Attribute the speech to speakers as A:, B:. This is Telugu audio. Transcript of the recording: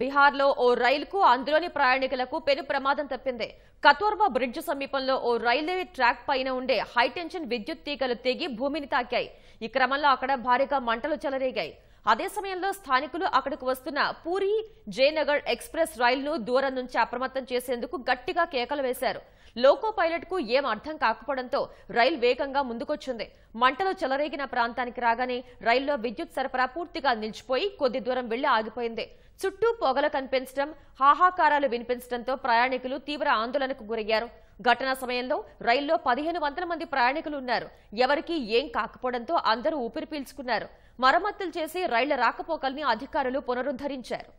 A: బీహార్లో ఓ రైలుకు అందులోని ప్రయాణికులకు పెను ప్రమాదం తప్పింది కతోర్వా బ్రిడ్జ్ సమీపంలో ఓ రైల్వే ట్రాక్ పైన ఉండే హైటెన్షన్ విద్యుత్ తీగలు తెగి భూమిని తాకాయి ఈ క్రమంలో అక్కడ భారీగా మంటలు చెలరేగాయి అదే సమయంలో స్థానికులు అక్కడికి వస్తున్న పూరి జయనగర్ ఎక్స్ప్రెస్ రైలును దూరం నుంచి అప్రమత్తం చేసేందుకు గట్టిగా కేకలు వేశారు లోకో పైలట్ కు ఏం అర్థం కాకపోవడంతో రైలు వేగంగా ముందుకొచ్చింది మంటలు చెలరేగిన ప్రాంతానికి రాగానే రైల్లో విద్యుత్ సరఫరా పూర్తిగా నిలిచిపోయి కొద్ది దూరం వెళ్లి ఆగిపోయింది చుట్టూ పొగలు కనిపించడం హాహాకారాలు వినిపించడంతో ప్రయాణికులు తీవ్ర ఆందోళనకు గురయ్యారు ఘటనా సమయంలో రైల్లో పదిహేను వందల మంది ప్రయాణికులు ఉన్నారు ఎవరికీ ఏం కాకపోవడంతో అందరూ ఊపిరి పీల్చుకున్నారు మరమ్మతులు చేసి రైళ్ల రాకపోకల్ని అధికారులు పునరుద్ధరించారు